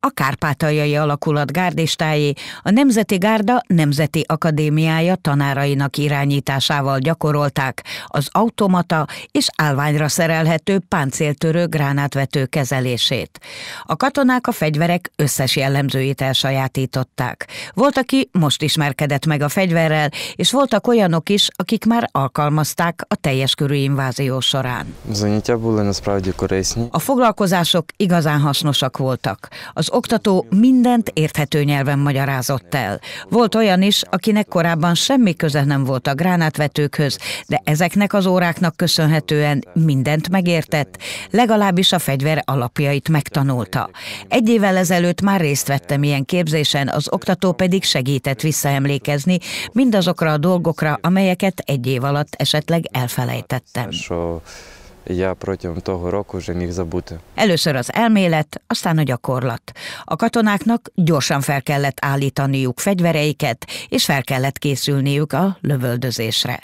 a kárpátaljai alakulat gárdistájé a Nemzeti Gárda Nemzeti Akadémiája tanárainak irányításával gyakorolták az automata és állványra szerelhető páncéltörő gránátvető kezelését. A katonák a fegyverek összes jellemzőit elsajátították. Volt, aki most ismerkedett meg a fegyverrel, és voltak olyanok is, akik már alkalmazták a teljes körű invázió során. A foglalkozások igazán hasznosak voltak. Az az oktató mindent érthető nyelven magyarázott el. Volt olyan is, akinek korábban semmi köze nem volt a gránátvetőkhöz, de ezeknek az óráknak köszönhetően mindent megértett, legalábbis a fegyver alapjait megtanulta. Egy évvel ezelőtt már részt vettem ilyen képzésen, az oktató pedig segített visszaemlékezni mindazokra a dolgokra, amelyeket egy év alatt esetleg elfelejtettem. So я протягом того року вже міг забути. Először az elmélet, aztán a gyakorlat. A katonáknak gyorsan fel kellett állítaniuk fegyvereiket, és fel kellett készülniük a lövöldözésre.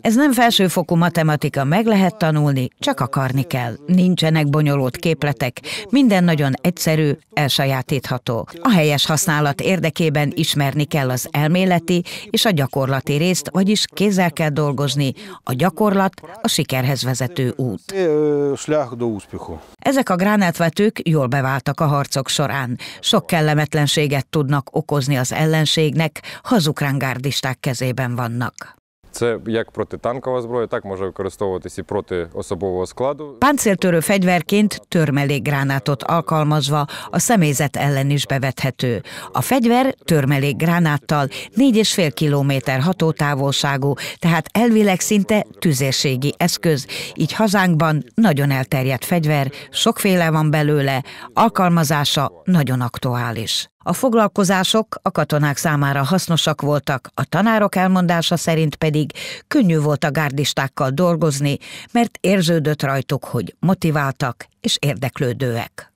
Ez nem felsőfokú matematika, meg lehet tanulni, csak akarni kell. Nincsenek bonyolult képletek, minden nagyon egyszerű, elsajátítható. A helyes használat érdekében ismerni kell az elméleti és a gyakorlati részt, vagyis kézzel kell dolgozni, a gyakorlat a sikerhez vezető út. Ezek a gránátvetők jól beváltak a harcok során. Sok kellemetlenséget tudnak okozni az ellenségnek, ha az ukrán gárdisták kezében vannak. Це як протитанкова зброя, так може використовуватися і проти особового складу. Páncéltörő fegyverként törmelékgránátot alkalmazva a személyzet ellen is bevethető. A fegyver törmelékgránáttal 4,5 km hatótávolságú, tehát elvileg szinte tüzérségi eszköz, így hazánkban nagyon elterjedt fegyver, sokféle van belőle, alkalmazása nagyon aktuális. A foglalkozások a katonák számára hasznosak voltak, a tanárok elmondása szerint pedig könnyű volt a gárdistákkal dolgozni, mert érződött rajtuk, hogy motiváltak és érdeklődőek.